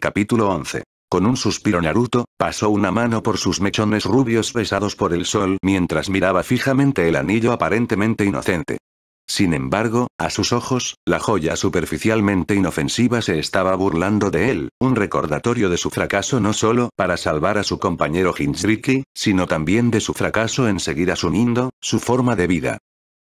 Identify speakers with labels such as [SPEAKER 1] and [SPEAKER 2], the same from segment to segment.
[SPEAKER 1] Capítulo 11. Con un suspiro Naruto, pasó una mano por sus mechones rubios besados por el sol mientras miraba fijamente el anillo aparentemente inocente. Sin embargo, a sus ojos, la joya superficialmente inofensiva se estaba burlando de él, un recordatorio de su fracaso no solo para salvar a su compañero Hinsriki, sino también de su fracaso en seguir asumiendo su forma de vida.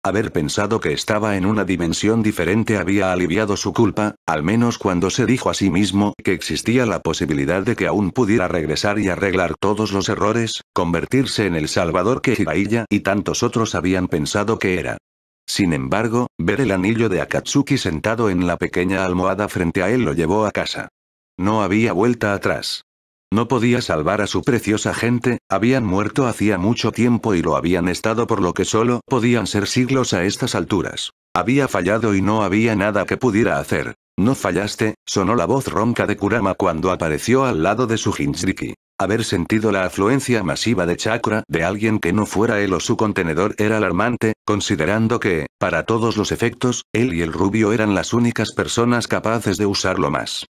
[SPEAKER 1] Haber pensado que estaba en una dimensión diferente había aliviado su culpa, al menos cuando se dijo a sí mismo que existía la posibilidad de que aún pudiera regresar y arreglar todos los errores, convertirse en el salvador que Hiraiya y tantos otros habían pensado que era. Sin embargo, ver el anillo de Akatsuki sentado en la pequeña almohada frente a él lo llevó a casa. No había vuelta atrás. No podía salvar a su preciosa gente, habían muerto hacía mucho tiempo y lo habían estado por lo que solo podían ser siglos a estas alturas. Había fallado y no había nada que pudiera hacer. No fallaste, sonó la voz ronca de Kurama cuando apareció al lado de su Hinshiki. Haber sentido la afluencia masiva de chakra de alguien que no fuera él o su contenedor era alarmante, considerando que, para todos los efectos, él y el rubio eran las únicas personas capaces de usarlo más.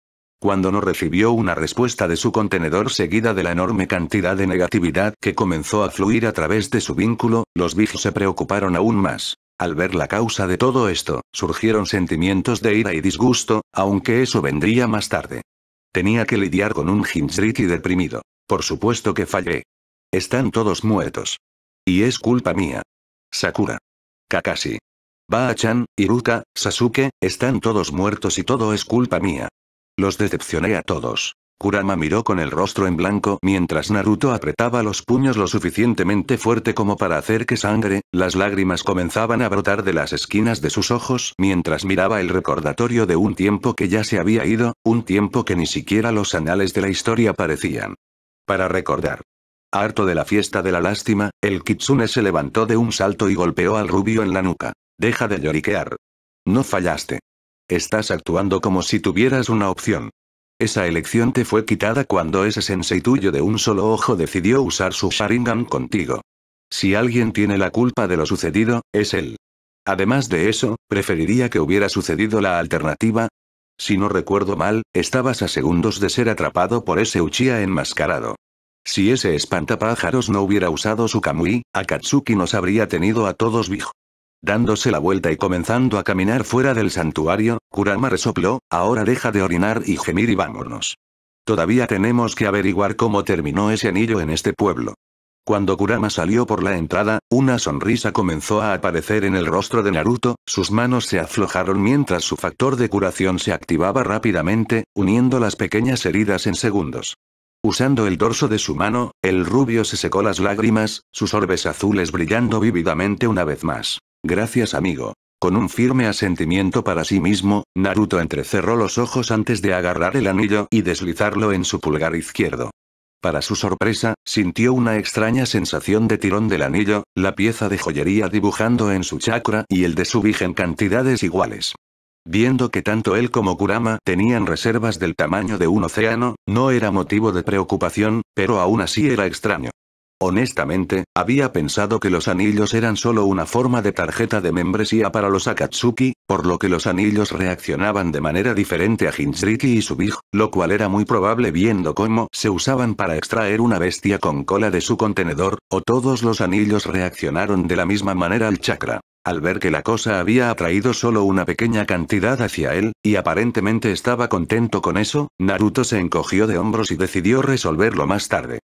[SPEAKER 1] Cuando no recibió una respuesta de su contenedor seguida de la enorme cantidad de negatividad que comenzó a fluir a través de su vínculo, los Big se preocuparon aún más. Al ver la causa de todo esto, surgieron sentimientos de ira y disgusto, aunque eso vendría más tarde. Tenía que lidiar con un Hinsriki deprimido. Por supuesto que fallé. Están todos muertos. Y es culpa mía. Sakura. Kakashi. Baa-chan, Iruka, Sasuke, están todos muertos y todo es culpa mía. Los decepcioné a todos. Kurama miró con el rostro en blanco mientras Naruto apretaba los puños lo suficientemente fuerte como para hacer que sangre, las lágrimas comenzaban a brotar de las esquinas de sus ojos mientras miraba el recordatorio de un tiempo que ya se había ido, un tiempo que ni siquiera los anales de la historia parecían. Para recordar. Harto de la fiesta de la lástima, el kitsune se levantó de un salto y golpeó al rubio en la nuca. Deja de lloriquear. No fallaste. Estás actuando como si tuvieras una opción. Esa elección te fue quitada cuando ese sensei tuyo de un solo ojo decidió usar su Sharingan contigo. Si alguien tiene la culpa de lo sucedido, es él. Además de eso, preferiría que hubiera sucedido la alternativa. Si no recuerdo mal, estabas a segundos de ser atrapado por ese Uchiha enmascarado. Si ese espantapájaros no hubiera usado su Kamui, Akatsuki nos habría tenido a todos viejos. Dándose la vuelta y comenzando a caminar fuera del santuario, Kurama resopló, ahora deja de orinar y gemir y vámonos. Todavía tenemos que averiguar cómo terminó ese anillo en este pueblo. Cuando Kurama salió por la entrada, una sonrisa comenzó a aparecer en el rostro de Naruto, sus manos se aflojaron mientras su factor de curación se activaba rápidamente, uniendo las pequeñas heridas en segundos. Usando el dorso de su mano, el rubio se secó las lágrimas, sus orbes azules brillando vívidamente una vez más. Gracias amigo. Con un firme asentimiento para sí mismo, Naruto entrecerró los ojos antes de agarrar el anillo y deslizarlo en su pulgar izquierdo. Para su sorpresa, sintió una extraña sensación de tirón del anillo, la pieza de joyería dibujando en su chakra y el de su vigen en cantidades iguales. Viendo que tanto él como Kurama tenían reservas del tamaño de un océano, no era motivo de preocupación, pero aún así era extraño. Honestamente, había pensado que los anillos eran solo una forma de tarjeta de membresía para los Akatsuki, por lo que los anillos reaccionaban de manera diferente a Hinshiki y Subij, lo cual era muy probable viendo cómo se usaban para extraer una bestia con cola de su contenedor, o todos los anillos reaccionaron de la misma manera al chakra. Al ver que la cosa había atraído solo una pequeña cantidad hacia él, y aparentemente estaba contento con eso, Naruto se encogió de hombros y decidió resolverlo más tarde.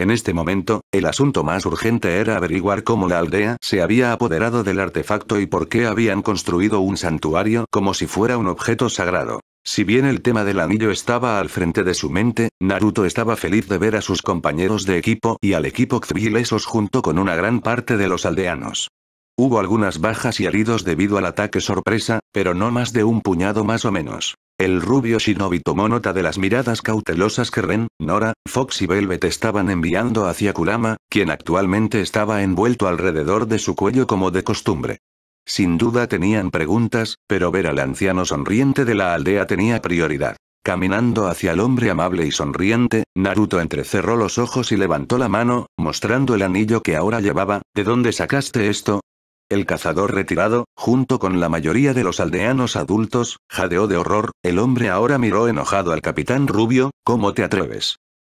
[SPEAKER 1] En este momento, el asunto más urgente era averiguar cómo la aldea se había apoderado del artefacto y por qué habían construido un santuario como si fuera un objeto sagrado. Si bien el tema del anillo estaba al frente de su mente, Naruto estaba feliz de ver a sus compañeros de equipo y al equipo Xvilesos junto con una gran parte de los aldeanos. Hubo algunas bajas y heridos debido al ataque sorpresa, pero no más de un puñado más o menos. El rubio shinobi tomó nota de las miradas cautelosas que Ren, Nora, Fox y Velvet estaban enviando hacia Kurama, quien actualmente estaba envuelto alrededor de su cuello como de costumbre. Sin duda tenían preguntas, pero ver al anciano sonriente de la aldea tenía prioridad. Caminando hacia el hombre amable y sonriente, Naruto entrecerró los ojos y levantó la mano, mostrando el anillo que ahora llevaba. ¿De dónde sacaste esto, el cazador retirado, junto con la mayoría de los aldeanos adultos, jadeó de horror, el hombre ahora miró enojado al capitán Rubio, ¿cómo te atreves?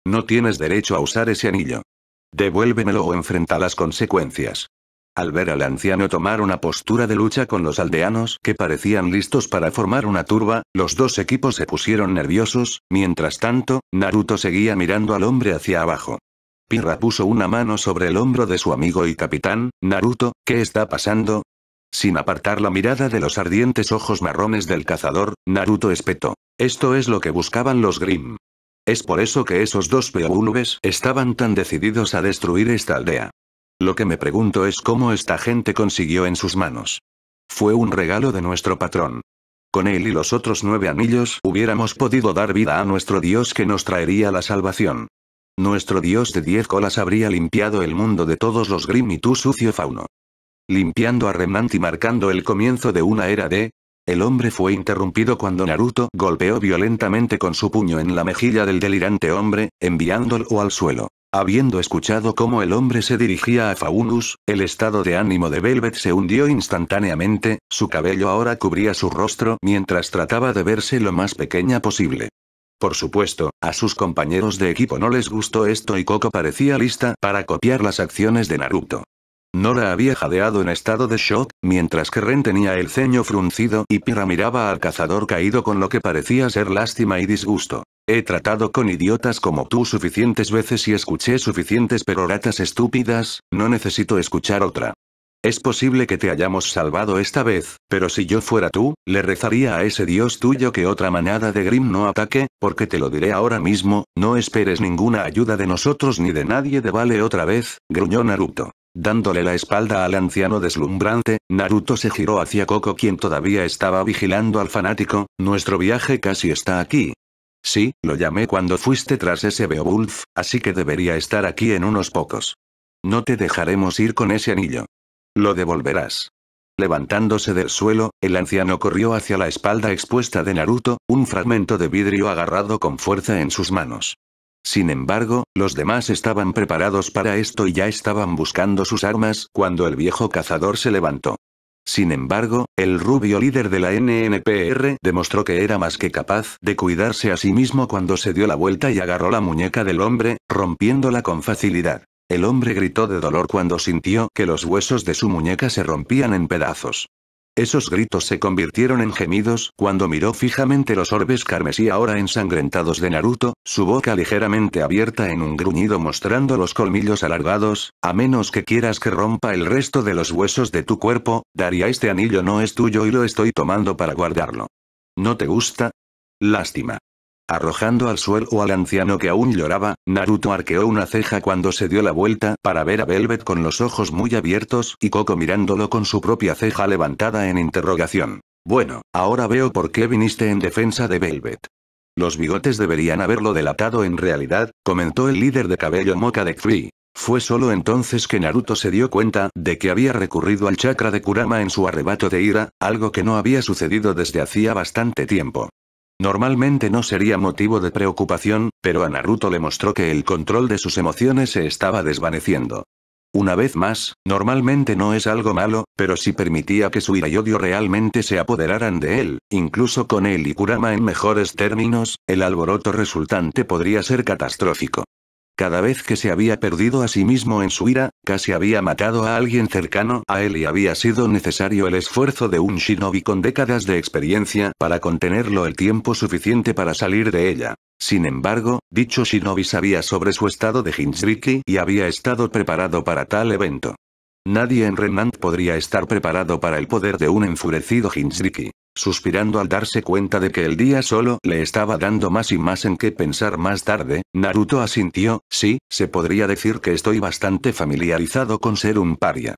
[SPEAKER 1] No tienes derecho a usar ese anillo. Devuélvemelo o enfrenta las consecuencias. Al ver al anciano tomar una postura de lucha con los aldeanos que parecían listos para formar una turba, los dos equipos se pusieron nerviosos, mientras tanto, Naruto seguía mirando al hombre hacia abajo. Pirra puso una mano sobre el hombro de su amigo y capitán, Naruto, ¿qué está pasando? Sin apartar la mirada de los ardientes ojos marrones del cazador, Naruto espetó. Esto es lo que buscaban los Grimm. Es por eso que esos dos Beowulves estaban tan decididos a destruir esta aldea. Lo que me pregunto es cómo esta gente consiguió en sus manos. Fue un regalo de nuestro patrón. Con él y los otros nueve anillos hubiéramos podido dar vida a nuestro dios que nos traería la salvación. Nuestro dios de diez colas habría limpiado el mundo de todos los Grim y tu sucio fauno. Limpiando a Remnant y marcando el comienzo de una era de... El hombre fue interrumpido cuando Naruto golpeó violentamente con su puño en la mejilla del delirante hombre, enviándolo al suelo. Habiendo escuchado cómo el hombre se dirigía a Faunus, el estado de ánimo de Velvet se hundió instantáneamente, su cabello ahora cubría su rostro mientras trataba de verse lo más pequeña posible. Por supuesto, a sus compañeros de equipo no les gustó esto y Coco parecía lista para copiar las acciones de Naruto. Nora había jadeado en estado de shock, mientras que Ren tenía el ceño fruncido y Pira miraba al cazador caído con lo que parecía ser lástima y disgusto. He tratado con idiotas como tú suficientes veces y escuché suficientes peroratas estúpidas, no necesito escuchar otra. Es posible que te hayamos salvado esta vez, pero si yo fuera tú, le rezaría a ese dios tuyo que otra manada de Grim no ataque, porque te lo diré ahora mismo, no esperes ninguna ayuda de nosotros ni de nadie de Vale otra vez, gruñó Naruto. Dándole la espalda al anciano deslumbrante, Naruto se giró hacia Coco quien todavía estaba vigilando al fanático, nuestro viaje casi está aquí, Sí, lo llamé cuando fuiste tras ese Beowulf, así que debería estar aquí en unos pocos. No te dejaremos ir con ese anillo. Lo devolverás. Levantándose del suelo, el anciano corrió hacia la espalda expuesta de Naruto, un fragmento de vidrio agarrado con fuerza en sus manos. Sin embargo, los demás estaban preparados para esto y ya estaban buscando sus armas cuando el viejo cazador se levantó. Sin embargo, el rubio líder de la NNPR demostró que era más que capaz de cuidarse a sí mismo cuando se dio la vuelta y agarró la muñeca del hombre, rompiéndola con facilidad. El hombre gritó de dolor cuando sintió que los huesos de su muñeca se rompían en pedazos. Esos gritos se convirtieron en gemidos cuando miró fijamente los orbes carmesí ahora ensangrentados de Naruto, su boca ligeramente abierta en un gruñido mostrando los colmillos alargados, a menos que quieras que rompa el resto de los huesos de tu cuerpo, Daría este anillo no es tuyo y lo estoy tomando para guardarlo. ¿No te gusta? Lástima. Arrojando al suelo al anciano que aún lloraba, Naruto arqueó una ceja cuando se dio la vuelta para ver a Velvet con los ojos muy abiertos y Coco mirándolo con su propia ceja levantada en interrogación. Bueno, ahora veo por qué viniste en defensa de Velvet. Los bigotes deberían haberlo delatado en realidad, comentó el líder de cabello moca de Kree. Fue solo entonces que Naruto se dio cuenta de que había recurrido al chakra de Kurama en su arrebato de ira, algo que no había sucedido desde hacía bastante tiempo. Normalmente no sería motivo de preocupación, pero a Naruto le mostró que el control de sus emociones se estaba desvaneciendo. Una vez más, normalmente no es algo malo, pero si permitía que su ira y odio realmente se apoderaran de él, incluso con él y Kurama en mejores términos, el alboroto resultante podría ser catastrófico. Cada vez que se había perdido a sí mismo en su ira, casi había matado a alguien cercano a él y había sido necesario el esfuerzo de un shinobi con décadas de experiencia para contenerlo el tiempo suficiente para salir de ella. Sin embargo, dicho shinobi sabía sobre su estado de Jinchuriki y había estado preparado para tal evento. Nadie en Renan podría estar preparado para el poder de un enfurecido Jinchuriki. Suspirando al darse cuenta de que el día solo le estaba dando más y más en qué pensar más tarde, Naruto asintió, sí, se podría decir que estoy bastante familiarizado con ser un paria.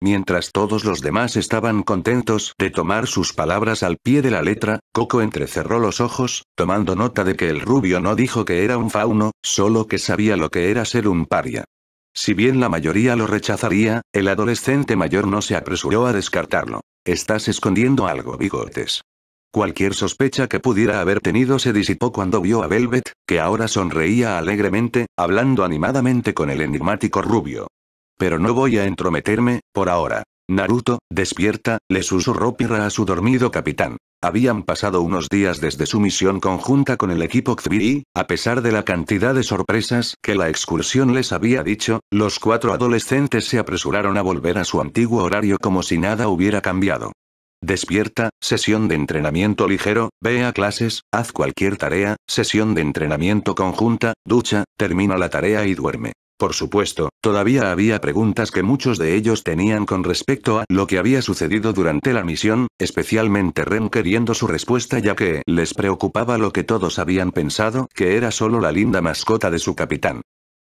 [SPEAKER 1] Mientras todos los demás estaban contentos de tomar sus palabras al pie de la letra, Coco entrecerró los ojos, tomando nota de que el rubio no dijo que era un fauno, solo que sabía lo que era ser un paria. Si bien la mayoría lo rechazaría, el adolescente mayor no se apresuró a descartarlo. Estás escondiendo algo, bigotes. Cualquier sospecha que pudiera haber tenido se disipó cuando vio a Velvet, que ahora sonreía alegremente, hablando animadamente con el enigmático rubio. Pero no voy a entrometerme, por ahora. Naruto, despierta, le susurró pirra a su dormido capitán. Habían pasado unos días desde su misión conjunta con el equipo Xvi a pesar de la cantidad de sorpresas que la excursión les había dicho, los cuatro adolescentes se apresuraron a volver a su antiguo horario como si nada hubiera cambiado. Despierta, sesión de entrenamiento ligero, ve a clases, haz cualquier tarea, sesión de entrenamiento conjunta, ducha, termina la tarea y duerme. Por supuesto, todavía había preguntas que muchos de ellos tenían con respecto a lo que había sucedido durante la misión, especialmente Ren queriendo su respuesta ya que les preocupaba lo que todos habían pensado, que era solo la linda mascota de su capitán.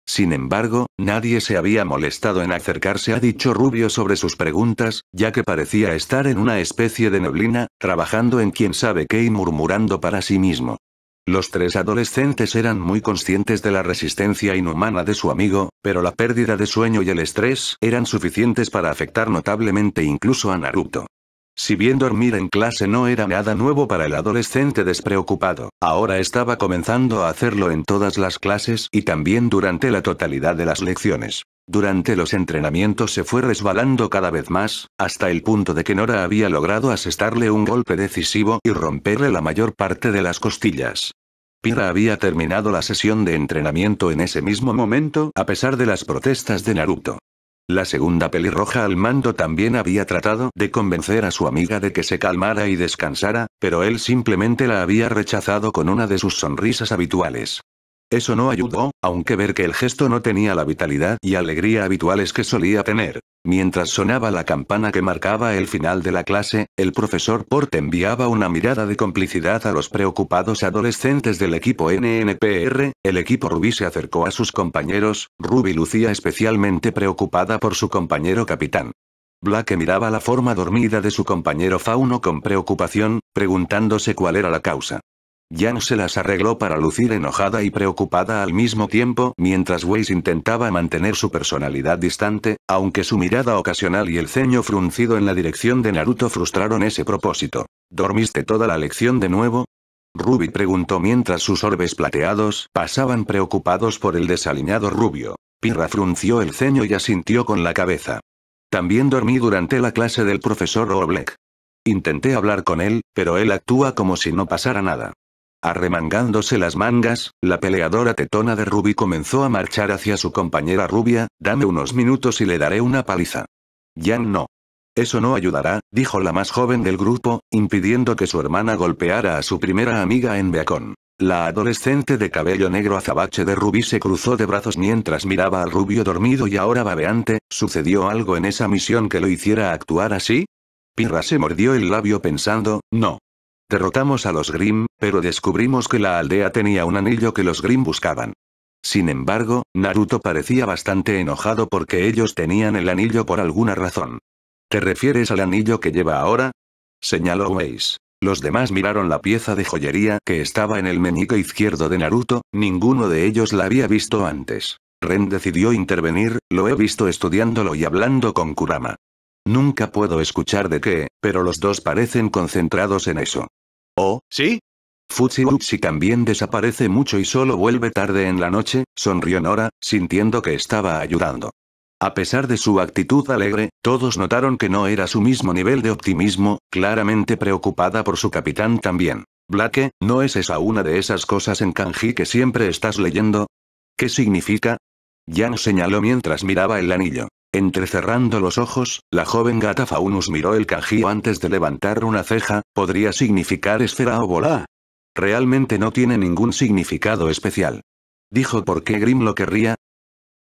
[SPEAKER 1] Sin embargo, nadie se había molestado en acercarse a dicho rubio sobre sus preguntas, ya que parecía estar en una especie de neblina, trabajando en quién sabe qué y murmurando para sí mismo. Los tres adolescentes eran muy conscientes de la resistencia inhumana de su amigo, pero la pérdida de sueño y el estrés eran suficientes para afectar notablemente incluso a Naruto. Si bien dormir en clase no era nada nuevo para el adolescente despreocupado, ahora estaba comenzando a hacerlo en todas las clases y también durante la totalidad de las lecciones. Durante los entrenamientos se fue resbalando cada vez más, hasta el punto de que Nora había logrado asestarle un golpe decisivo y romperle la mayor parte de las costillas. Pira había terminado la sesión de entrenamiento en ese mismo momento a pesar de las protestas de Naruto. La segunda pelirroja al mando también había tratado de convencer a su amiga de que se calmara y descansara, pero él simplemente la había rechazado con una de sus sonrisas habituales. Eso no ayudó, aunque ver que el gesto no tenía la vitalidad y alegría habituales que solía tener. Mientras sonaba la campana que marcaba el final de la clase, el profesor Porte enviaba una mirada de complicidad a los preocupados adolescentes del equipo NNPR, el equipo Ruby se acercó a sus compañeros, Ruby lucía especialmente preocupada por su compañero capitán. Black miraba la forma dormida de su compañero Fauno con preocupación, preguntándose cuál era la causa. Jan se las arregló para lucir enojada y preocupada al mismo tiempo, mientras Weiss intentaba mantener su personalidad distante, aunque su mirada ocasional y el ceño fruncido en la dirección de Naruto frustraron ese propósito. ¿Dormiste toda la lección de nuevo? Ruby preguntó mientras sus orbes plateados pasaban preocupados por el desaliñado rubio. Pirra frunció el ceño y asintió con la cabeza. También dormí durante la clase del profesor Oblek. Intenté hablar con él, pero él actúa como si no pasara nada. Arremangándose las mangas, la peleadora tetona de Ruby comenzó a marchar hacia su compañera rubia, dame unos minutos y le daré una paliza. Ya no. Eso no ayudará, dijo la más joven del grupo, impidiendo que su hermana golpeara a su primera amiga en Beacon. La adolescente de cabello negro azabache de Ruby se cruzó de brazos mientras miraba al rubio dormido y ahora babeante, ¿sucedió algo en esa misión que lo hiciera actuar así? Pirra se mordió el labio pensando, no. Derrotamos a los Grimm, pero descubrimos que la aldea tenía un anillo que los Grimm buscaban. Sin embargo, Naruto parecía bastante enojado porque ellos tenían el anillo por alguna razón. ¿Te refieres al anillo que lleva ahora? Señaló Weiss. Los demás miraron la pieza de joyería que estaba en el meñique izquierdo de Naruto, ninguno de ellos la había visto antes. Ren decidió intervenir, lo he visto estudiándolo y hablando con Kurama. Nunca puedo escuchar de qué, pero los dos parecen concentrados en eso. Oh, ¿sí? Fujiuchi también desaparece mucho y solo vuelve tarde en la noche, sonrió Nora, sintiendo que estaba ayudando. A pesar de su actitud alegre, todos notaron que no era su mismo nivel de optimismo, claramente preocupada por su capitán también. Blake, ¿no es esa una de esas cosas en kanji que siempre estás leyendo? ¿Qué significa? Jan señaló mientras miraba el anillo. Entrecerrando los ojos, la joven gata Faunus miró el cajío antes de levantar una ceja, ¿podría significar esfera o bola? Realmente no tiene ningún significado especial. ¿Dijo por qué Grim lo querría?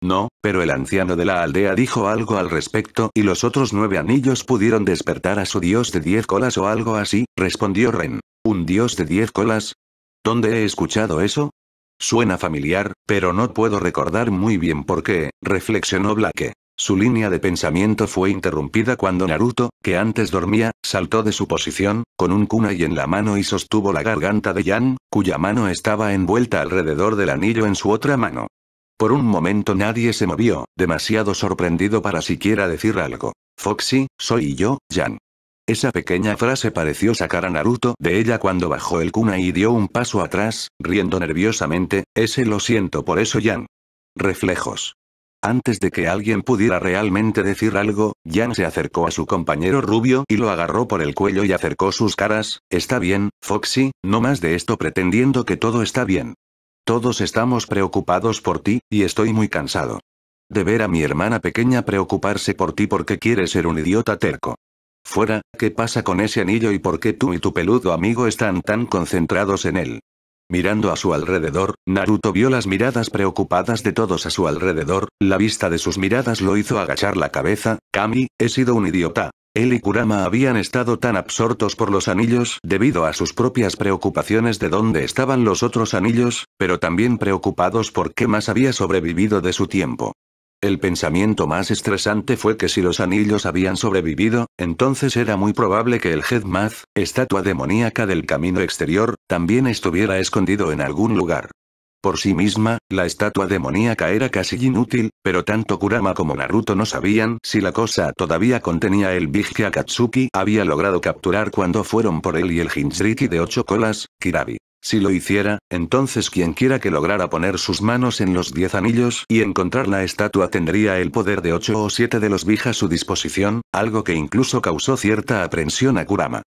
[SPEAKER 1] No, pero el anciano de la aldea dijo algo al respecto y los otros nueve anillos pudieron despertar a su dios de diez colas o algo así, respondió Ren. ¿Un dios de diez colas? ¿Dónde he escuchado eso? Suena familiar, pero no puedo recordar muy bien por qué, reflexionó Blake. Su línea de pensamiento fue interrumpida cuando Naruto, que antes dormía, saltó de su posición, con un kunai en la mano y sostuvo la garganta de Jan, cuya mano estaba envuelta alrededor del anillo en su otra mano. Por un momento nadie se movió, demasiado sorprendido para siquiera decir algo. Foxy, soy yo, Jan. Esa pequeña frase pareció sacar a Naruto de ella cuando bajó el kunai y dio un paso atrás, riendo nerviosamente, ese lo siento por eso Jan. Reflejos. Antes de que alguien pudiera realmente decir algo, Jan se acercó a su compañero rubio y lo agarró por el cuello y acercó sus caras, está bien, Foxy, no más de esto pretendiendo que todo está bien. Todos estamos preocupados por ti, y estoy muy cansado. De ver a mi hermana pequeña preocuparse por ti porque quiere ser un idiota terco. Fuera, ¿qué pasa con ese anillo y por qué tú y tu peludo amigo están tan concentrados en él? Mirando a su alrededor, Naruto vio las miradas preocupadas de todos a su alrededor, la vista de sus miradas lo hizo agachar la cabeza, Kami, he sido un idiota. Él y Kurama habían estado tan absortos por los anillos debido a sus propias preocupaciones de dónde estaban los otros anillos, pero también preocupados por qué más había sobrevivido de su tiempo. El pensamiento más estresante fue que si los anillos habían sobrevivido, entonces era muy probable que el Headmath, estatua demoníaca del camino exterior, también estuviera escondido en algún lugar. Por sí misma, la estatua demoníaca era casi inútil, pero tanto Kurama como Naruto no sabían si la cosa todavía contenía el Big Katsuki había logrado capturar cuando fueron por él y el Jinchuriki de ocho colas, Kirabi. Si lo hiciera, entonces quien quiera que lograra poner sus manos en los diez anillos y encontrar la estatua tendría el poder de ocho o siete de los Bija a su disposición, algo que incluso causó cierta aprensión a Kurama.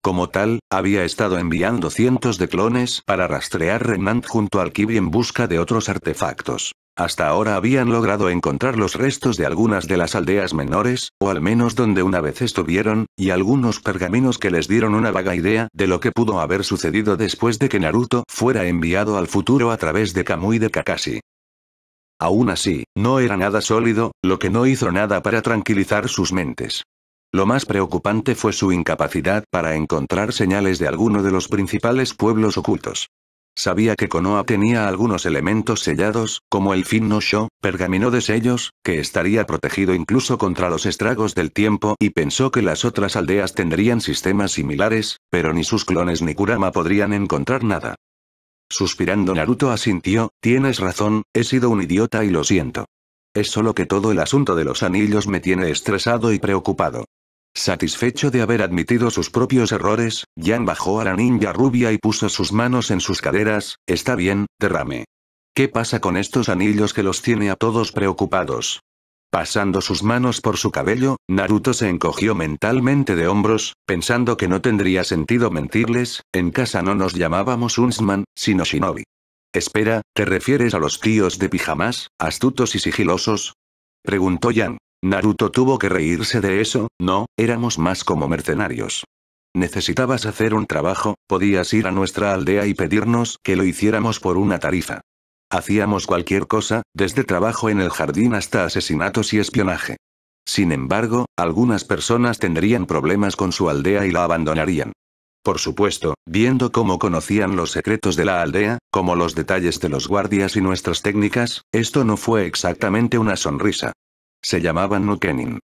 [SPEAKER 1] Como tal, había estado enviando cientos de clones para rastrear Renant junto al Kibi en busca de otros artefactos. Hasta ahora habían logrado encontrar los restos de algunas de las aldeas menores, o al menos donde una vez estuvieron, y algunos pergaminos que les dieron una vaga idea de lo que pudo haber sucedido después de que Naruto fuera enviado al futuro a través de Kamui de Kakashi. Aún así, no era nada sólido, lo que no hizo nada para tranquilizar sus mentes. Lo más preocupante fue su incapacidad para encontrar señales de alguno de los principales pueblos ocultos. Sabía que Konoha tenía algunos elementos sellados, como el fin no show, pergamino de sellos, que estaría protegido incluso contra los estragos del tiempo y pensó que las otras aldeas tendrían sistemas similares, pero ni sus clones ni Kurama podrían encontrar nada. Suspirando Naruto asintió, tienes razón, he sido un idiota y lo siento. Es solo que todo el asunto de los anillos me tiene estresado y preocupado. Satisfecho de haber admitido sus propios errores, Jan bajó a la ninja rubia y puso sus manos en sus caderas, está bien, derrame. ¿Qué pasa con estos anillos que los tiene a todos preocupados? Pasando sus manos por su cabello, Naruto se encogió mentalmente de hombros, pensando que no tendría sentido mentirles, en casa no nos llamábamos Unsman, sino Shinobi. Espera, ¿te refieres a los tíos de pijamas, astutos y sigilosos? Preguntó Yang. Naruto tuvo que reírse de eso, no, éramos más como mercenarios. Necesitabas hacer un trabajo, podías ir a nuestra aldea y pedirnos que lo hiciéramos por una tarifa. Hacíamos cualquier cosa, desde trabajo en el jardín hasta asesinatos y espionaje. Sin embargo, algunas personas tendrían problemas con su aldea y la abandonarían. Por supuesto, viendo cómo conocían los secretos de la aldea, como los detalles de los guardias y nuestras técnicas, esto no fue exactamente una sonrisa. Se llamaban Nukenin.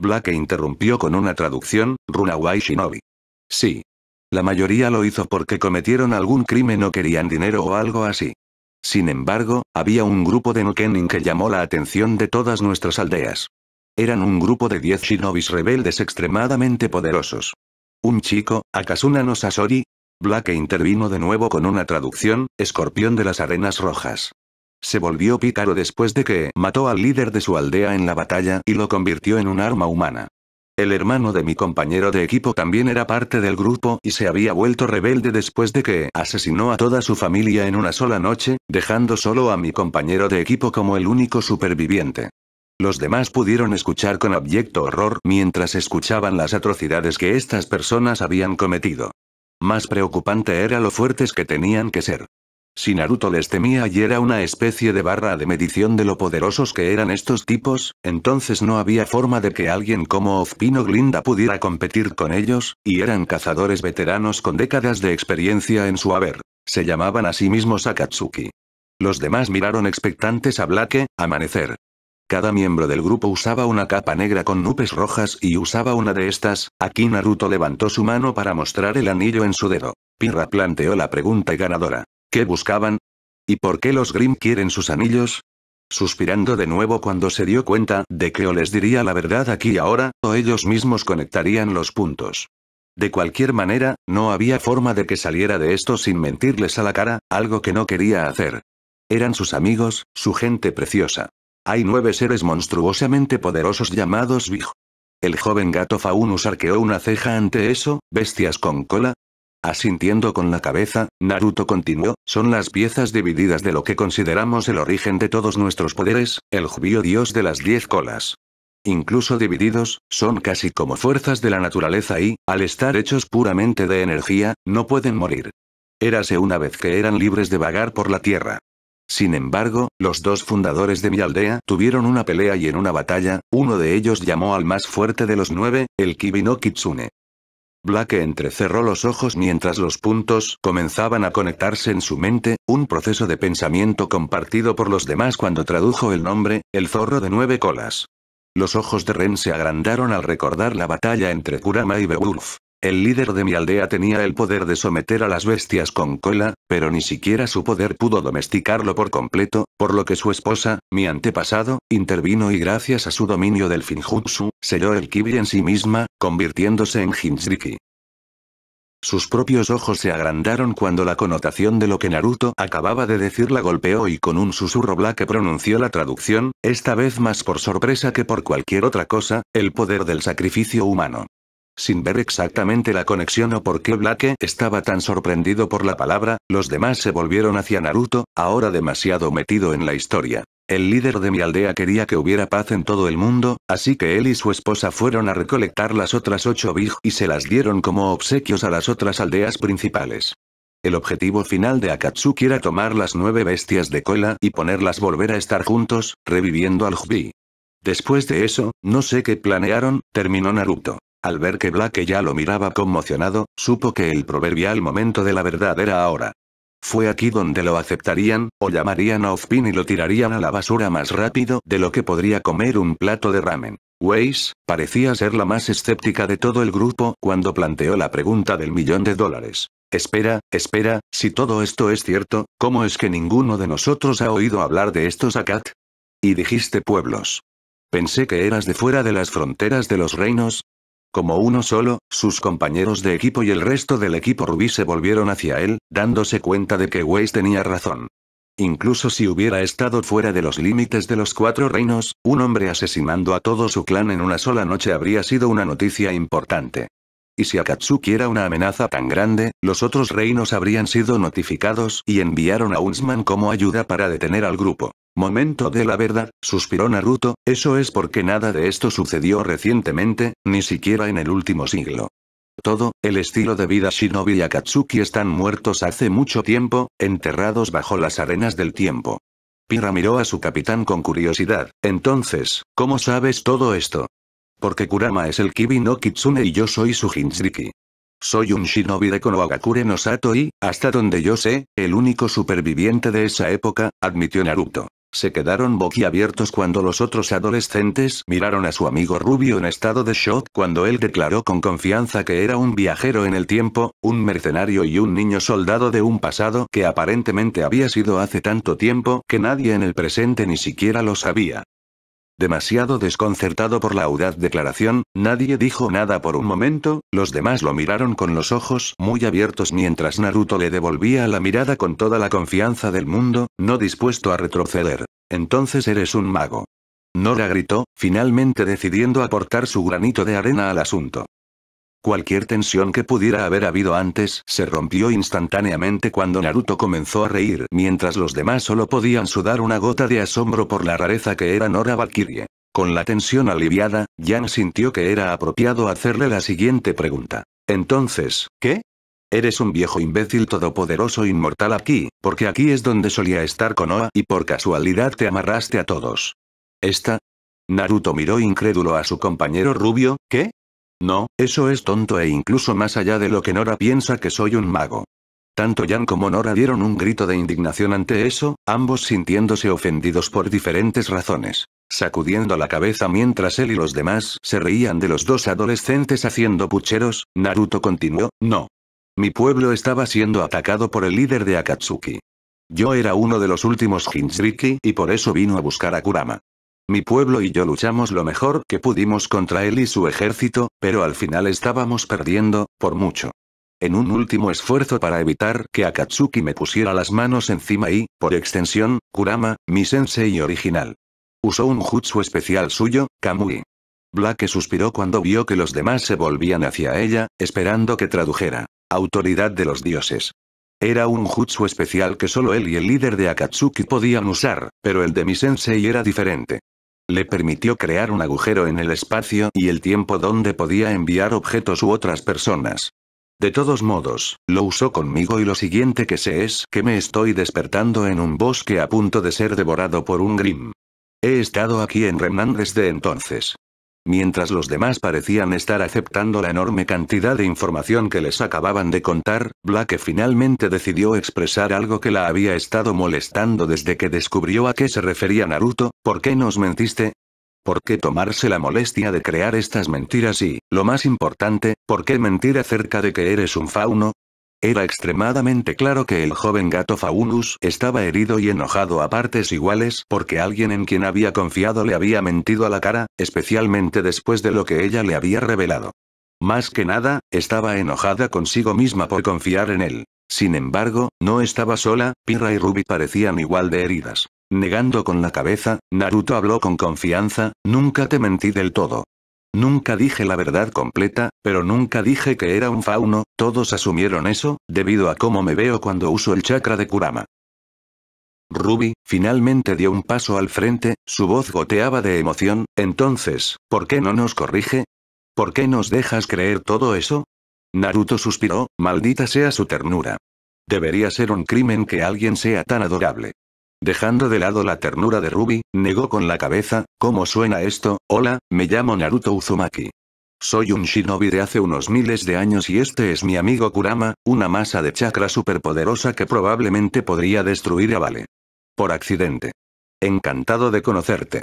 [SPEAKER 1] Black e interrumpió con una traducción, Runaway Shinobi. Sí. La mayoría lo hizo porque cometieron algún crimen o querían dinero o algo así. Sin embargo, había un grupo de Nukenin que llamó la atención de todas nuestras aldeas. Eran un grupo de 10 shinobis rebeldes extremadamente poderosos. Un chico, Akasuna no Sasori. Black e intervino de nuevo con una traducción, escorpión de las arenas rojas. Se volvió pícaro después de que mató al líder de su aldea en la batalla y lo convirtió en un arma humana. El hermano de mi compañero de equipo también era parte del grupo y se había vuelto rebelde después de que asesinó a toda su familia en una sola noche, dejando solo a mi compañero de equipo como el único superviviente. Los demás pudieron escuchar con abyecto horror mientras escuchaban las atrocidades que estas personas habían cometido. Más preocupante era lo fuertes que tenían que ser. Si Naruto les temía y era una especie de barra de medición de lo poderosos que eran estos tipos, entonces no había forma de que alguien como Ozpino Glinda pudiera competir con ellos, y eran cazadores veteranos con décadas de experiencia en su haber. Se llamaban a sí mismos Akatsuki. Los demás miraron expectantes a Black, amanecer. Cada miembro del grupo usaba una capa negra con nubes rojas y usaba una de estas, aquí Naruto levantó su mano para mostrar el anillo en su dedo. Pirra planteó la pregunta ganadora. ¿Qué buscaban? ¿Y por qué los Grimm quieren sus anillos? Suspirando de nuevo cuando se dio cuenta de que o les diría la verdad aquí y ahora, o ellos mismos conectarían los puntos. De cualquier manera, no había forma de que saliera de esto sin mentirles a la cara, algo que no quería hacer. Eran sus amigos, su gente preciosa. Hay nueve seres monstruosamente poderosos llamados Big. El joven gato Faunus arqueó una ceja ante eso, bestias con cola, Asintiendo con la cabeza, Naruto continuó, son las piezas divididas de lo que consideramos el origen de todos nuestros poderes, el judío dios de las diez colas. Incluso divididos, son casi como fuerzas de la naturaleza y, al estar hechos puramente de energía, no pueden morir. Érase una vez que eran libres de vagar por la tierra. Sin embargo, los dos fundadores de mi aldea tuvieron una pelea y en una batalla, uno de ellos llamó al más fuerte de los nueve, el Kibino Kitsune. Black entrecerró los ojos mientras los puntos comenzaban a conectarse en su mente, un proceso de pensamiento compartido por los demás cuando tradujo el nombre, el zorro de nueve colas. Los ojos de Ren se agrandaron al recordar la batalla entre Kurama y Beowulf. El líder de mi aldea tenía el poder de someter a las bestias con cola, pero ni siquiera su poder pudo domesticarlo por completo, por lo que su esposa, mi antepasado, intervino y gracias a su dominio del Finjutsu, selló el Kibi en sí misma, convirtiéndose en Hinshiki. Sus propios ojos se agrandaron cuando la connotación de lo que Naruto acababa de decir la golpeó y con un susurro que pronunció la traducción, esta vez más por sorpresa que por cualquier otra cosa, el poder del sacrificio humano. Sin ver exactamente la conexión o por qué Black estaba tan sorprendido por la palabra, los demás se volvieron hacia Naruto, ahora demasiado metido en la historia. El líder de mi aldea quería que hubiera paz en todo el mundo, así que él y su esposa fueron a recolectar las otras ocho Big y se las dieron como obsequios a las otras aldeas principales. El objetivo final de Akatsuki era tomar las nueve bestias de cola y ponerlas volver a estar juntos, reviviendo al Jubi. Después de eso, no sé qué planearon, terminó Naruto. Al ver que Black ya lo miraba conmocionado, supo que el proverbial momento de la verdad era ahora. Fue aquí donde lo aceptarían, o llamarían a Pin y lo tirarían a la basura más rápido de lo que podría comer un plato de ramen. Weiss, parecía ser la más escéptica de todo el grupo cuando planteó la pregunta del millón de dólares. Espera, espera, si todo esto es cierto, ¿cómo es que ninguno de nosotros ha oído hablar de estos Akat? Y dijiste pueblos. Pensé que eras de fuera de las fronteras de los reinos, como uno solo, sus compañeros de equipo y el resto del equipo rubí se volvieron hacia él, dándose cuenta de que Weiss tenía razón. Incluso si hubiera estado fuera de los límites de los cuatro reinos, un hombre asesinando a todo su clan en una sola noche habría sido una noticia importante. Y si Akatsuki era una amenaza tan grande, los otros reinos habrían sido notificados y enviaron a Unsman como ayuda para detener al grupo. Momento de la verdad, suspiró Naruto, eso es porque nada de esto sucedió recientemente, ni siquiera en el último siglo. Todo, el estilo de vida Shinobi y Akatsuki están muertos hace mucho tiempo, enterrados bajo las arenas del tiempo. Pira miró a su capitán con curiosidad. Entonces, ¿cómo sabes todo esto? Porque Kurama es el Kibi no Kitsune y yo soy su Soy un shinobi de Konohagakure no Sato y, hasta donde yo sé, el único superviviente de esa época, admitió Naruto. Se quedaron boquiabiertos cuando los otros adolescentes miraron a su amigo rubio en estado de shock cuando él declaró con confianza que era un viajero en el tiempo, un mercenario y un niño soldado de un pasado que aparentemente había sido hace tanto tiempo que nadie en el presente ni siquiera lo sabía. Demasiado desconcertado por la audaz declaración, nadie dijo nada por un momento, los demás lo miraron con los ojos muy abiertos mientras Naruto le devolvía la mirada con toda la confianza del mundo, no dispuesto a retroceder. Entonces eres un mago. Nora gritó, finalmente decidiendo aportar su granito de arena al asunto. Cualquier tensión que pudiera haber habido antes se rompió instantáneamente cuando Naruto comenzó a reír, mientras los demás solo podían sudar una gota de asombro por la rareza que era Nora Valkyrie. Con la tensión aliviada, Jan sintió que era apropiado hacerle la siguiente pregunta. Entonces, ¿qué? Eres un viejo imbécil todopoderoso inmortal aquí, porque aquí es donde solía estar Konoha y por casualidad te amarraste a todos. ¿Esta? Naruto miró incrédulo a su compañero rubio, ¿qué? No, eso es tonto e incluso más allá de lo que Nora piensa que soy un mago. Tanto Jan como Nora dieron un grito de indignación ante eso, ambos sintiéndose ofendidos por diferentes razones. Sacudiendo la cabeza mientras él y los demás se reían de los dos adolescentes haciendo pucheros, Naruto continuó, no. Mi pueblo estaba siendo atacado por el líder de Akatsuki. Yo era uno de los últimos Jinchuriki y por eso vino a buscar a Kurama. Mi pueblo y yo luchamos lo mejor que pudimos contra él y su ejército, pero al final estábamos perdiendo, por mucho. En un último esfuerzo para evitar que Akatsuki me pusiera las manos encima y, por extensión, Kurama, mi sensei original. Usó un jutsu especial suyo, Kamui. Black suspiró cuando vio que los demás se volvían hacia ella, esperando que tradujera. Autoridad de los dioses. Era un jutsu especial que solo él y el líder de Akatsuki podían usar, pero el de mi sensei era diferente. Le permitió crear un agujero en el espacio y el tiempo donde podía enviar objetos u otras personas. De todos modos, lo usó conmigo y lo siguiente que sé es que me estoy despertando en un bosque a punto de ser devorado por un Grim. He estado aquí en Remnant desde entonces mientras los demás parecían estar aceptando la enorme cantidad de información que les acababan de contar, Black finalmente decidió expresar algo que la había estado molestando desde que descubrió a qué se refería Naruto, ¿por qué nos mentiste? ¿Por qué tomarse la molestia de crear estas mentiras y, lo más importante, por qué mentir acerca de que eres un fauno? Era extremadamente claro que el joven gato Faunus estaba herido y enojado a partes iguales porque alguien en quien había confiado le había mentido a la cara, especialmente después de lo que ella le había revelado. Más que nada, estaba enojada consigo misma por confiar en él. Sin embargo, no estaba sola, Pirra y Ruby parecían igual de heridas. Negando con la cabeza, Naruto habló con confianza, nunca te mentí del todo. Nunca dije la verdad completa, pero nunca dije que era un fauno, todos asumieron eso, debido a cómo me veo cuando uso el chakra de Kurama. Ruby, finalmente dio un paso al frente, su voz goteaba de emoción, entonces, ¿por qué no nos corrige? ¿Por qué nos dejas creer todo eso? Naruto suspiró, maldita sea su ternura. Debería ser un crimen que alguien sea tan adorable. Dejando de lado la ternura de Ruby, negó con la cabeza, ¿cómo suena esto? Hola, me llamo Naruto Uzumaki. Soy un shinobi de hace unos miles de años y este es mi amigo Kurama, una masa de chakra superpoderosa que probablemente podría destruir a Vale. Por accidente. Encantado de conocerte.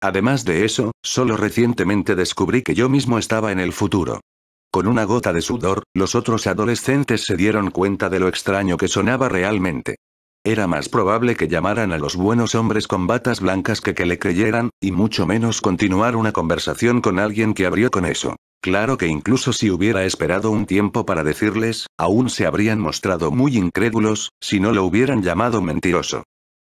[SPEAKER 1] Además de eso, solo recientemente descubrí que yo mismo estaba en el futuro. Con una gota de sudor, los otros adolescentes se dieron cuenta de lo extraño que sonaba realmente. Era más probable que llamaran a los buenos hombres con batas blancas que que le creyeran, y mucho menos continuar una conversación con alguien que abrió con eso. Claro que incluso si hubiera esperado un tiempo para decirles, aún se habrían mostrado muy incrédulos, si no lo hubieran llamado mentiroso.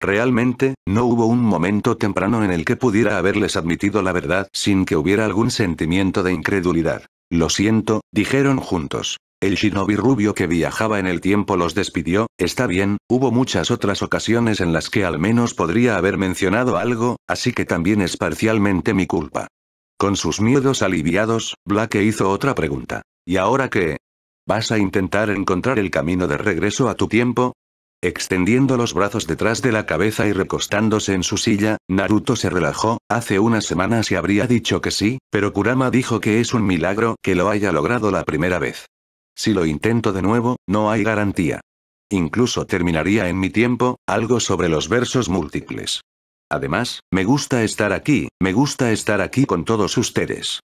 [SPEAKER 1] Realmente, no hubo un momento temprano en el que pudiera haberles admitido la verdad sin que hubiera algún sentimiento de incredulidad. Lo siento, dijeron juntos. El shinobi rubio que viajaba en el tiempo los despidió, está bien, hubo muchas otras ocasiones en las que al menos podría haber mencionado algo, así que también es parcialmente mi culpa. Con sus miedos aliviados, Black hizo otra pregunta. ¿Y ahora qué? ¿Vas a intentar encontrar el camino de regreso a tu tiempo? Extendiendo los brazos detrás de la cabeza y recostándose en su silla, Naruto se relajó, hace una semana se habría dicho que sí, pero Kurama dijo que es un milagro que lo haya logrado la primera vez. Si lo intento de nuevo, no hay garantía. Incluso terminaría en mi tiempo, algo sobre los versos múltiples. Además, me gusta estar aquí, me gusta estar aquí con todos ustedes.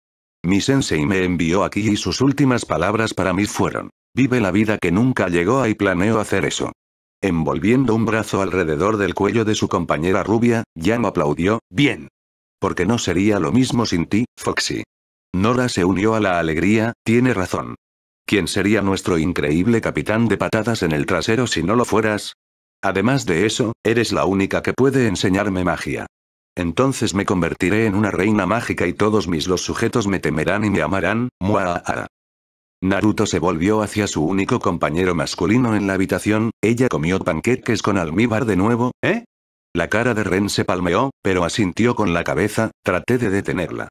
[SPEAKER 1] Mi sensei me envió aquí y sus últimas palabras para mí fueron, vive la vida que nunca llegó y planeo hacer eso. Envolviendo un brazo alrededor del cuello de su compañera rubia, Jan aplaudió, bien. Porque no sería lo mismo sin ti, Foxy. Nora se unió a la alegría, tiene razón. ¿Quién sería nuestro increíble capitán de patadas en el trasero si no lo fueras? Además de eso, eres la única que puede enseñarme magia. Entonces me convertiré en una reina mágica y todos mis los sujetos me temerán y me amarán, muahaha. Naruto se volvió hacia su único compañero masculino en la habitación, ella comió panqueques con almíbar de nuevo, ¿eh? La cara de Ren se palmeó, pero asintió con la cabeza, traté de detenerla.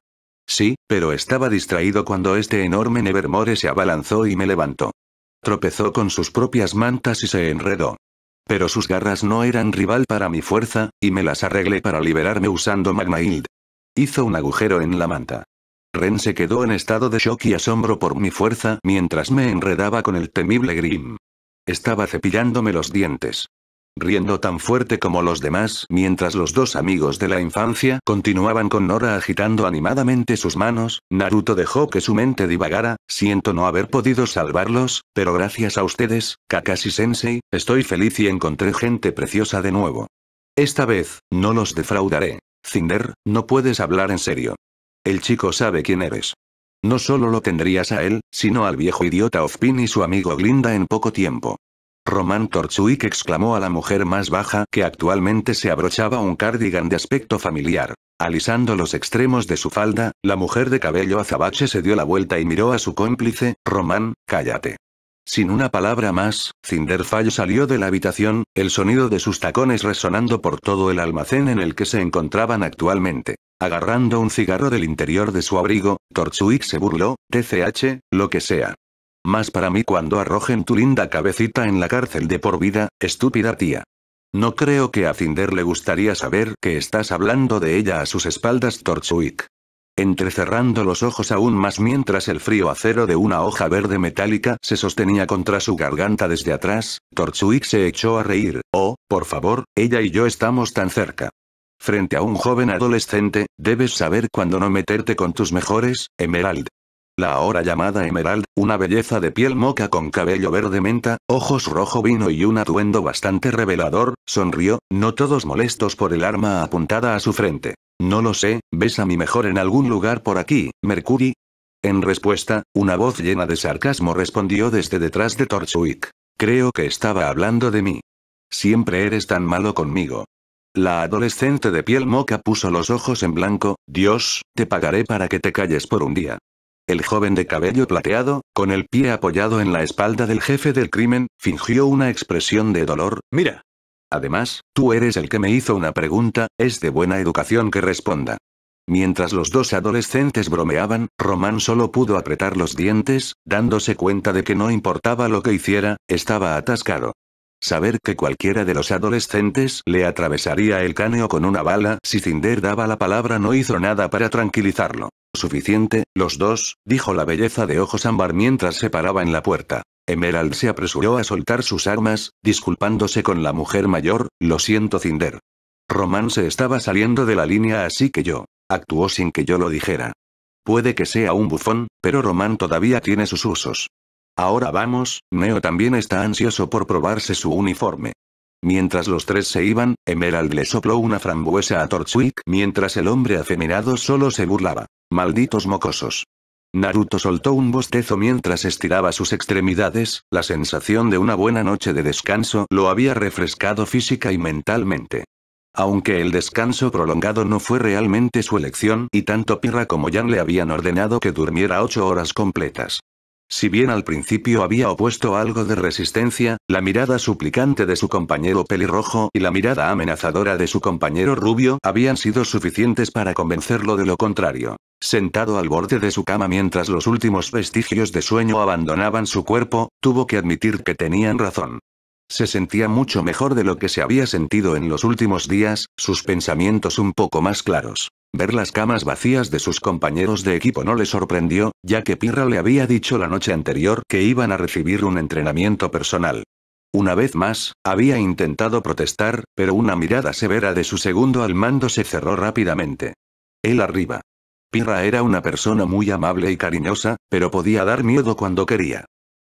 [SPEAKER 1] Sí, pero estaba distraído cuando este enorme Nevermore se abalanzó y me levantó. Tropezó con sus propias mantas y se enredó. Pero sus garras no eran rival para mi fuerza, y me las arreglé para liberarme usando Magma Hizo un agujero en la manta. Ren se quedó en estado de shock y asombro por mi fuerza mientras me enredaba con el temible Grim. Estaba cepillándome los dientes riendo tan fuerte como los demás, mientras los dos amigos de la infancia continuaban con Nora agitando animadamente sus manos, Naruto dejó que su mente divagara, siento no haber podido salvarlos, pero gracias a ustedes, Kakashi-sensei, estoy feliz y encontré gente preciosa de nuevo. Esta vez, no los defraudaré. Cinder, no puedes hablar en serio. El chico sabe quién eres. No solo lo tendrías a él, sino al viejo idiota Pin y su amigo Glinda en poco tiempo. Román Torchwick exclamó a la mujer más baja que actualmente se abrochaba un cardigan de aspecto familiar. Alisando los extremos de su falda, la mujer de cabello azabache se dio la vuelta y miró a su cómplice, Román, cállate. Sin una palabra más, Cinderfallo salió de la habitación, el sonido de sus tacones resonando por todo el almacén en el que se encontraban actualmente. Agarrando un cigarro del interior de su abrigo, Torchwick se burló, TCH, lo que sea. Más para mí cuando arrojen tu linda cabecita en la cárcel de por vida, estúpida tía. No creo que a Cinder le gustaría saber que estás hablando de ella a sus espaldas, Torchwick. Entrecerrando los ojos aún más mientras el frío acero de una hoja verde metálica se sostenía contra su garganta desde atrás, Torchwick se echó a reír. Oh, por favor, ella y yo estamos tan cerca. Frente a un joven adolescente, debes saber cuándo no meterte con tus mejores, Emerald la ahora llamada Emerald, una belleza de piel moca con cabello verde menta, ojos rojo vino y un atuendo bastante revelador, sonrió, no todos molestos por el arma apuntada a su frente. No lo sé, ¿ves a mi mejor en algún lugar por aquí, Mercury? En respuesta, una voz llena de sarcasmo respondió desde detrás de Torchwick. Creo que estaba hablando de mí. Siempre eres tan malo conmigo. La adolescente de piel moca puso los ojos en blanco, Dios, te pagaré para que te calles por un día. El joven de cabello plateado, con el pie apoyado en la espalda del jefe del crimen, fingió una expresión de dolor. Mira. Además, tú eres el que me hizo una pregunta, es de buena educación que responda. Mientras los dos adolescentes bromeaban, Román solo pudo apretar los dientes, dándose cuenta de que no importaba lo que hiciera, estaba atascado. Saber que cualquiera de los adolescentes le atravesaría el cáneo con una bala si Cinder daba la palabra no hizo nada para tranquilizarlo suficiente, los dos, dijo la belleza de ojos ámbar mientras se paraba en la puerta. Emerald se apresuró a soltar sus armas, disculpándose con la mujer mayor, lo siento Cinder. Román se estaba saliendo de la línea así que yo. Actuó sin que yo lo dijera. Puede que sea un bufón, pero Román todavía tiene sus usos. Ahora vamos, Neo también está ansioso por probarse su uniforme. Mientras los tres se iban, Emerald le sopló una frambuesa a Torchwick mientras el hombre afeminado solo se burlaba. Malditos mocosos. Naruto soltó un bostezo mientras estiraba sus extremidades, la sensación de una buena noche de descanso lo había refrescado física y mentalmente. Aunque el descanso prolongado no fue realmente su elección, y tanto Pirra como Jan le habían ordenado que durmiera ocho horas completas. Si bien al principio había opuesto algo de resistencia, la mirada suplicante de su compañero pelirrojo y la mirada amenazadora de su compañero rubio habían sido suficientes para convencerlo de lo contrario. Sentado al borde de su cama mientras los últimos vestigios de sueño abandonaban su cuerpo, tuvo que admitir que tenían razón. Se sentía mucho mejor de lo que se había sentido en los últimos días, sus pensamientos un poco más claros. Ver las camas vacías de sus compañeros de equipo no le sorprendió, ya que Pirra le había dicho la noche anterior que iban a recibir un entrenamiento personal. Una vez más, había intentado protestar, pero una mirada severa de su segundo al mando se cerró rápidamente. Él arriba. Pirra era una persona muy amable y cariñosa, pero podía dar miedo cuando quería.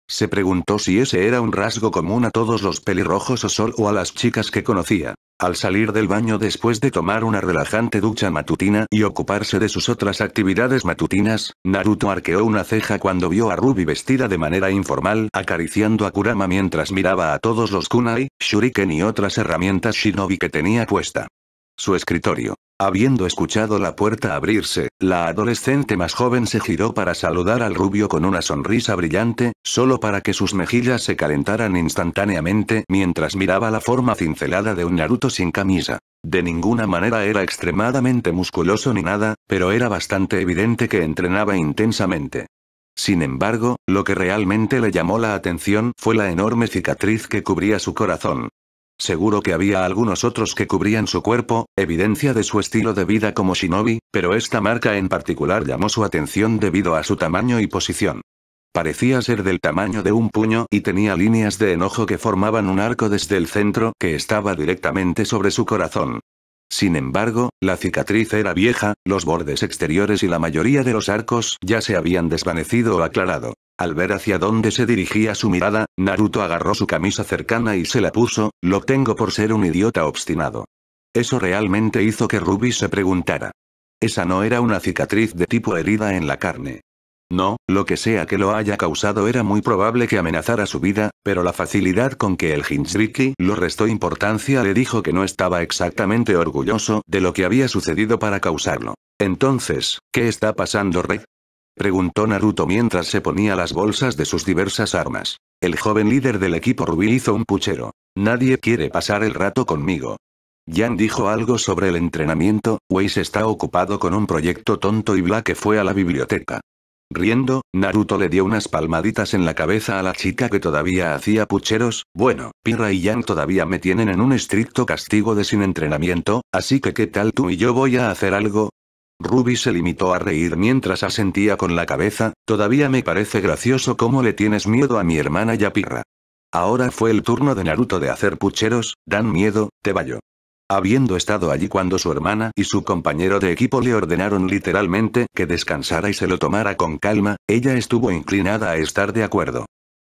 [SPEAKER 1] Se preguntó si ese era un rasgo común a todos los pelirrojos o sol o a las chicas que conocía. Al salir del baño después de tomar una relajante ducha matutina y ocuparse de sus otras actividades matutinas, Naruto arqueó una ceja cuando vio a Ruby vestida de manera informal acariciando a Kurama mientras miraba a todos los kunai, shuriken y otras herramientas shinobi que tenía puesta su escritorio. Habiendo escuchado la puerta abrirse, la adolescente más joven se giró para saludar al rubio con una sonrisa brillante, solo para que sus mejillas se calentaran instantáneamente mientras miraba la forma cincelada de un Naruto sin camisa. De ninguna manera era extremadamente musculoso ni nada, pero era bastante evidente que entrenaba intensamente. Sin embargo, lo que realmente le llamó la atención fue la enorme cicatriz que cubría su corazón. Seguro que había algunos otros que cubrían su cuerpo, evidencia de su estilo de vida como shinobi, pero esta marca en particular llamó su atención debido a su tamaño y posición. Parecía ser del tamaño de un puño y tenía líneas de enojo que formaban un arco desde el centro que estaba directamente sobre su corazón. Sin embargo, la cicatriz era vieja, los bordes exteriores y la mayoría de los arcos ya se habían desvanecido o aclarado. Al ver hacia dónde se dirigía su mirada, Naruto agarró su camisa cercana y se la puso, lo tengo por ser un idiota obstinado. Eso realmente hizo que Ruby se preguntara. Esa no era una cicatriz de tipo herida en la carne. No, lo que sea que lo haya causado era muy probable que amenazara su vida, pero la facilidad con que el Hinsriki lo restó importancia le dijo que no estaba exactamente orgulloso de lo que había sucedido para causarlo. Entonces, ¿qué está pasando Red? Preguntó Naruto mientras se ponía las bolsas de sus diversas armas. El joven líder del equipo Ruby hizo un puchero. Nadie quiere pasar el rato conmigo. Jan dijo algo sobre el entrenamiento, Weiss está ocupado con un proyecto tonto y Black fue a la biblioteca. Riendo, Naruto le dio unas palmaditas en la cabeza a la chica que todavía hacía pucheros, bueno, Pirra y Yang todavía me tienen en un estricto castigo de sin entrenamiento, así que ¿qué tal tú y yo voy a hacer algo? Ruby se limitó a reír mientras asentía con la cabeza, todavía me parece gracioso cómo le tienes miedo a mi hermana y Pirra. Ahora fue el turno de Naruto de hacer pucheros, dan miedo, te vayo habiendo estado allí cuando su hermana y su compañero de equipo le ordenaron literalmente que descansara y se lo tomara con calma, ella estuvo inclinada a estar de acuerdo.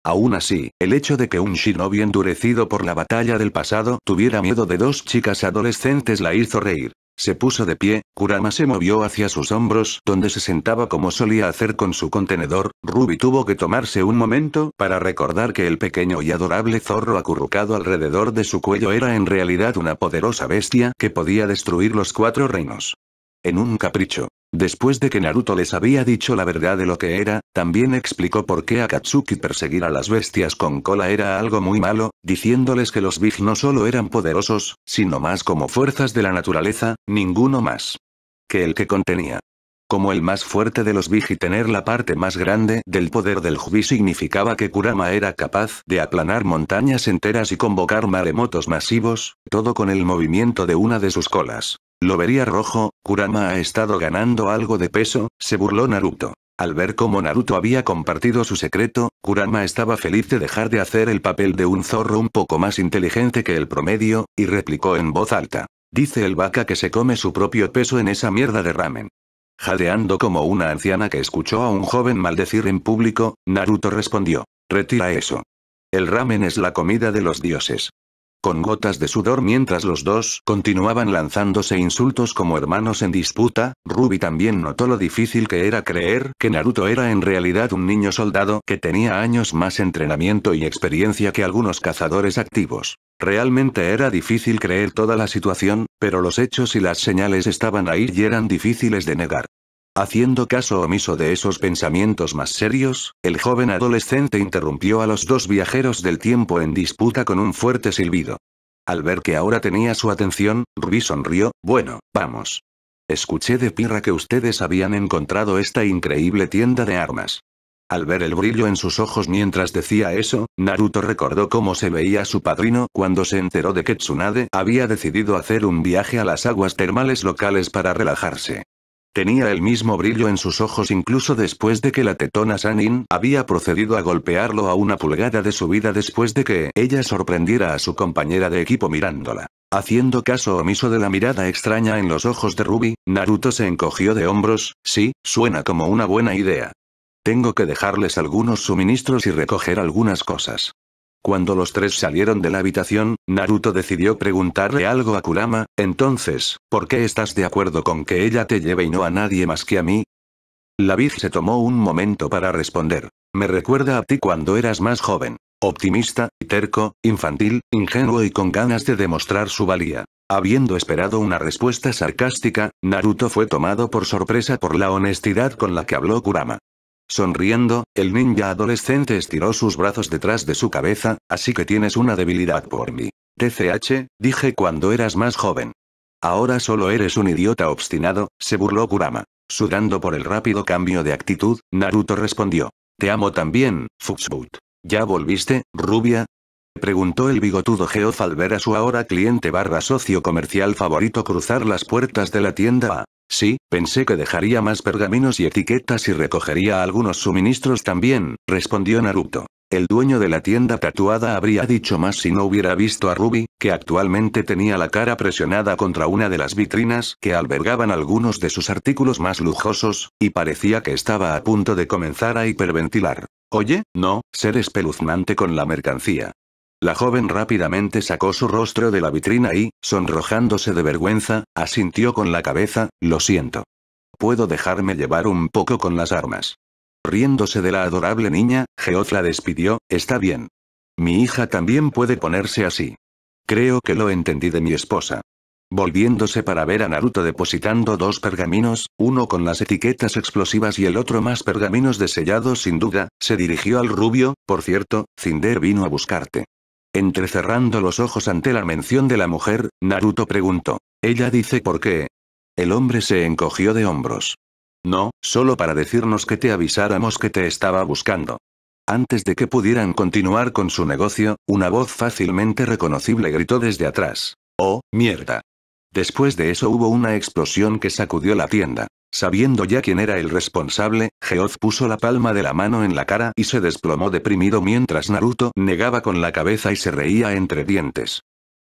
[SPEAKER 1] Aún así, el hecho de que un shinobi endurecido por la batalla del pasado tuviera miedo de dos chicas adolescentes la hizo reír. Se puso de pie, Kurama se movió hacia sus hombros donde se sentaba como solía hacer con su contenedor, Ruby tuvo que tomarse un momento para recordar que el pequeño y adorable zorro acurrucado alrededor de su cuello era en realidad una poderosa bestia que podía destruir los cuatro reinos. En un capricho. Después de que Naruto les había dicho la verdad de lo que era, también explicó por qué Akatsuki perseguir a las bestias con cola era algo muy malo, diciéndoles que los Big no solo eran poderosos, sino más como fuerzas de la naturaleza, ninguno más que el que contenía como el más fuerte de los Big y tener la parte más grande del poder del Jubi significaba que Kurama era capaz de aplanar montañas enteras y convocar maremotos masivos, todo con el movimiento de una de sus colas. Lo vería rojo, Kurama ha estado ganando algo de peso, se burló Naruto. Al ver cómo Naruto había compartido su secreto, Kurama estaba feliz de dejar de hacer el papel de un zorro un poco más inteligente que el promedio, y replicó en voz alta. Dice el vaca que se come su propio peso en esa mierda de ramen. Jadeando como una anciana que escuchó a un joven maldecir en público, Naruto respondió. Retira eso. El ramen es la comida de los dioses con gotas de sudor mientras los dos continuaban lanzándose insultos como hermanos en disputa, Ruby también notó lo difícil que era creer que Naruto era en realidad un niño soldado que tenía años más entrenamiento y experiencia que algunos cazadores activos. Realmente era difícil creer toda la situación, pero los hechos y las señales estaban ahí y eran difíciles de negar. Haciendo caso omiso de esos pensamientos más serios, el joven adolescente interrumpió a los dos viajeros del tiempo en disputa con un fuerte silbido. Al ver que ahora tenía su atención, Ruby sonrió, bueno, vamos. Escuché de Pirra que ustedes habían encontrado esta increíble tienda de armas. Al ver el brillo en sus ojos mientras decía eso, Naruto recordó cómo se veía su padrino cuando se enteró de que Tsunade había decidido hacer un viaje a las aguas termales locales para relajarse. Tenía el mismo brillo en sus ojos incluso después de que la tetona Sanin había procedido a golpearlo a una pulgada de su vida después de que ella sorprendiera a su compañera de equipo mirándola. Haciendo caso omiso de la mirada extraña en los ojos de Ruby, Naruto se encogió de hombros, sí, suena como una buena idea. Tengo que dejarles algunos suministros y recoger algunas cosas. Cuando los tres salieron de la habitación, Naruto decidió preguntarle algo a Kurama, entonces, ¿por qué estás de acuerdo con que ella te lleve y no a nadie más que a mí? La vid se tomó un momento para responder. Me recuerda a ti cuando eras más joven. Optimista, terco, infantil, ingenuo y con ganas de demostrar su valía. Habiendo esperado una respuesta sarcástica, Naruto fue tomado por sorpresa por la honestidad con la que habló Kurama. Sonriendo, el ninja adolescente estiró sus brazos detrás de su cabeza, así que tienes una debilidad por mí. TCH, dije cuando eras más joven. Ahora solo eres un idiota obstinado, se burló Kurama. Sudando por el rápido cambio de actitud, Naruto respondió. Te amo también, Fuxboot. ¿Ya volviste, rubia? Preguntó el bigotudo Geoff al ver a su ahora cliente barra socio comercial favorito cruzar las puertas de la tienda A. Sí, pensé que dejaría más pergaminos y etiquetas y recogería algunos suministros también, respondió Naruto. El dueño de la tienda tatuada habría dicho más si no hubiera visto a Ruby, que actualmente tenía la cara presionada contra una de las vitrinas que albergaban algunos de sus artículos más lujosos, y parecía que estaba a punto de comenzar a hiperventilar. Oye, no, ser espeluznante con la mercancía. La joven rápidamente sacó su rostro de la vitrina y, sonrojándose de vergüenza, asintió con la cabeza, lo siento. Puedo dejarme llevar un poco con las armas. Riéndose de la adorable niña, Geoff la despidió, está bien. Mi hija también puede ponerse así. Creo que lo entendí de mi esposa. Volviéndose para ver a Naruto depositando dos pergaminos, uno con las etiquetas explosivas y el otro más pergaminos de sellado sin duda, se dirigió al rubio, por cierto, Cinder vino a buscarte. Entrecerrando los ojos ante la mención de la mujer, Naruto preguntó. Ella dice por qué. El hombre se encogió de hombros. No, solo para decirnos que te avisáramos que te estaba buscando. Antes de que pudieran continuar con su negocio, una voz fácilmente reconocible gritó desde atrás. ¡Oh, mierda! Después de eso hubo una explosión que sacudió la tienda. Sabiendo ya quién era el responsable, Geoz puso la palma de la mano en la cara y se desplomó deprimido mientras Naruto negaba con la cabeza y se reía entre dientes.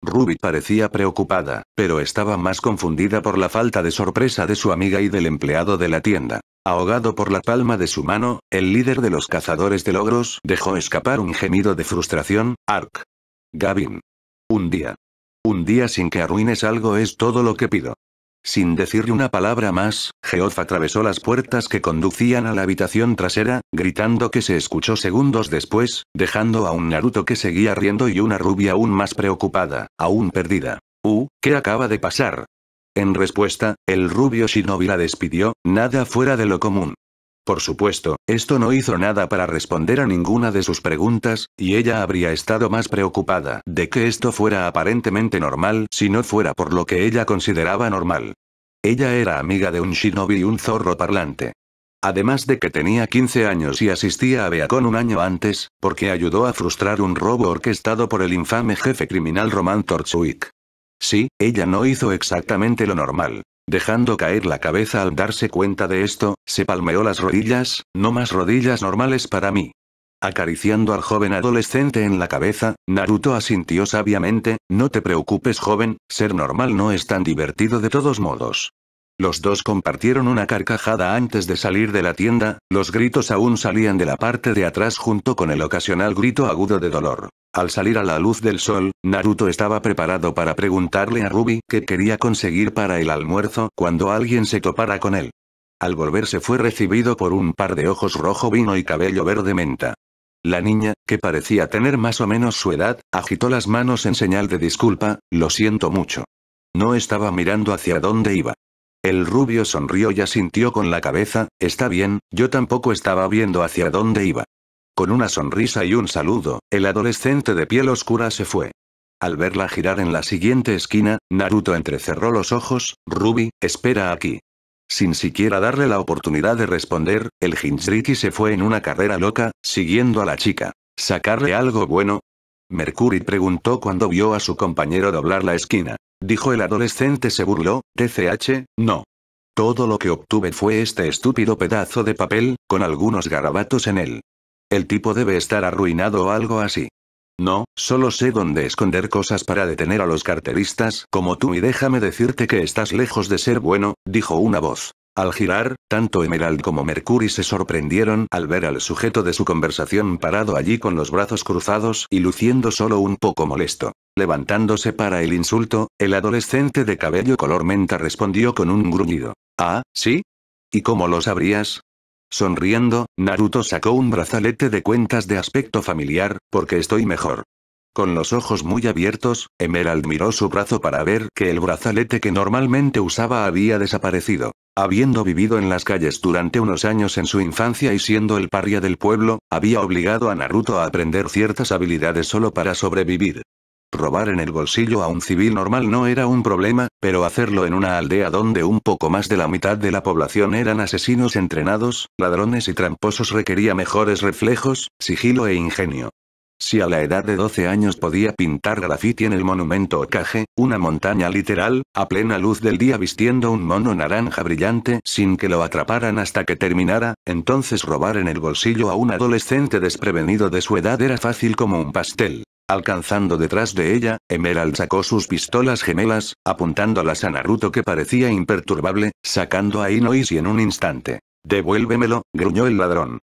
[SPEAKER 1] Ruby parecía preocupada, pero estaba más confundida por la falta de sorpresa de su amiga y del empleado de la tienda. Ahogado por la palma de su mano, el líder de los cazadores de logros dejó escapar un gemido de frustración, Ark. Gavin. Un día. Un día sin que arruines algo es todo lo que pido. Sin decirle una palabra más, Geoff atravesó las puertas que conducían a la habitación trasera, gritando que se escuchó segundos después, dejando a un Naruto que seguía riendo y una rubia aún más preocupada, aún perdida. Uh, ¿qué acaba de pasar? En respuesta, el rubio shinobi la despidió, nada fuera de lo común. Por supuesto, esto no hizo nada para responder a ninguna de sus preguntas, y ella habría estado más preocupada de que esto fuera aparentemente normal si no fuera por lo que ella consideraba normal. Ella era amiga de un shinobi y un zorro parlante. Además de que tenía 15 años y asistía a Beacon un año antes, porque ayudó a frustrar un robo orquestado por el infame jefe criminal Roman Torchwick. Sí, ella no hizo exactamente lo normal, Dejando caer la cabeza al darse cuenta de esto, se palmeó las rodillas, no más rodillas normales para mí. Acariciando al joven adolescente en la cabeza, Naruto asintió sabiamente, no te preocupes joven, ser normal no es tan divertido de todos modos. Los dos compartieron una carcajada antes de salir de la tienda, los gritos aún salían de la parte de atrás junto con el ocasional grito agudo de dolor. Al salir a la luz del sol, Naruto estaba preparado para preguntarle a Ruby qué quería conseguir para el almuerzo cuando alguien se topara con él. Al volverse fue recibido por un par de ojos rojo vino y cabello verde menta. La niña, que parecía tener más o menos su edad, agitó las manos en señal de disculpa, lo siento mucho. No estaba mirando hacia dónde iba. El rubio sonrió y asintió con la cabeza, está bien, yo tampoco estaba viendo hacia dónde iba. Con una sonrisa y un saludo, el adolescente de piel oscura se fue. Al verla girar en la siguiente esquina, Naruto entrecerró los ojos, Ruby, espera aquí. Sin siquiera darle la oportunidad de responder, el Jinchuriki se fue en una carrera loca, siguiendo a la chica. ¿Sacarle algo bueno? Mercury preguntó cuando vio a su compañero doblar la esquina. Dijo el adolescente se burló, TCH, no. Todo lo que obtuve fue este estúpido pedazo de papel, con algunos garabatos en él. El tipo debe estar arruinado o algo así. No, solo sé dónde esconder cosas para detener a los carteristas como tú y déjame decirte que estás lejos de ser bueno, dijo una voz. Al girar, tanto Emerald como Mercury se sorprendieron al ver al sujeto de su conversación parado allí con los brazos cruzados y luciendo solo un poco molesto. Levantándose para el insulto, el adolescente de cabello color menta respondió con un gruñido. ¿Ah, sí? ¿Y cómo lo sabrías? Sonriendo, Naruto sacó un brazalete de cuentas de aspecto familiar, porque estoy mejor. Con los ojos muy abiertos, Emerald miró su brazo para ver que el brazalete que normalmente usaba había desaparecido. Habiendo vivido en las calles durante unos años en su infancia y siendo el paria del pueblo, había obligado a Naruto a aprender ciertas habilidades solo para sobrevivir. Robar en el bolsillo a un civil normal no era un problema, pero hacerlo en una aldea donde un poco más de la mitad de la población eran asesinos entrenados, ladrones y tramposos requería mejores reflejos, sigilo e ingenio. Si a la edad de 12 años podía pintar graffiti en el monumento Okage, una montaña literal, a plena luz del día vistiendo un mono naranja brillante sin que lo atraparan hasta que terminara, entonces robar en el bolsillo a un adolescente desprevenido de su edad era fácil como un pastel. Alcanzando detrás de ella, Emerald sacó sus pistolas gemelas, apuntándolas a Naruto que parecía imperturbable, sacando a Y en un instante. Devuélvemelo, gruñó el ladrón.